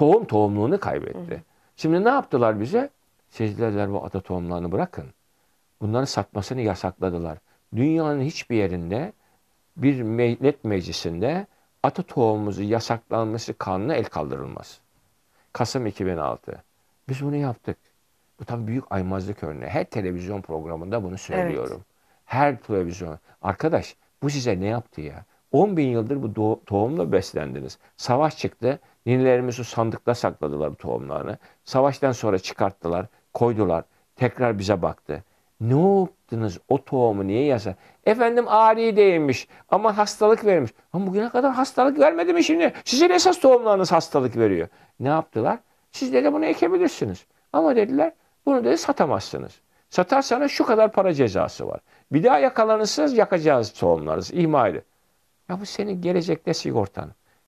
tohum tohumluğunu kaybetti. Hı. Şimdi ne yaptılar bize? Sizlerler bu ata tohumlarını bırakın. Bunları satmasını yasakladılar. Dünyanın hiçbir yerinde bir millet meclisinde ata tohumumuzu yasaklanması kanuna el kaldırılmaz. Kasım 2006. Biz bunu yaptık. Bu tabii büyük aymazlık örneği. Her televizyon programında bunu söylüyorum. Evet. Her televizyon. Arkadaş bu size ne yaptı ya? 10 bin yıldır bu tohumla beslendiniz. Savaş çıktı. Ninelerimizi sandıkta sakladılar bu tohumlarını. Savaştan sonra çıkarttılar, koydular. Tekrar bize baktı. Ne yaptınız? O tohumu niye yasa? Efendim ari değilmiş ama hastalık vermiş. Ama bugüne kadar hastalık vermedi mi şimdi? Sizin esas tohumlarınız hastalık veriyor. Ne yaptılar? Siz de bunu ekebilirsiniz. Ama dediler bunu dedi satamazsınız. Satarsanız şu kadar para cezası var. Bir daha yakalanırsınız yakacağız tohumlarınızı. İhmali. Ya bu senin gelecekte sigortan.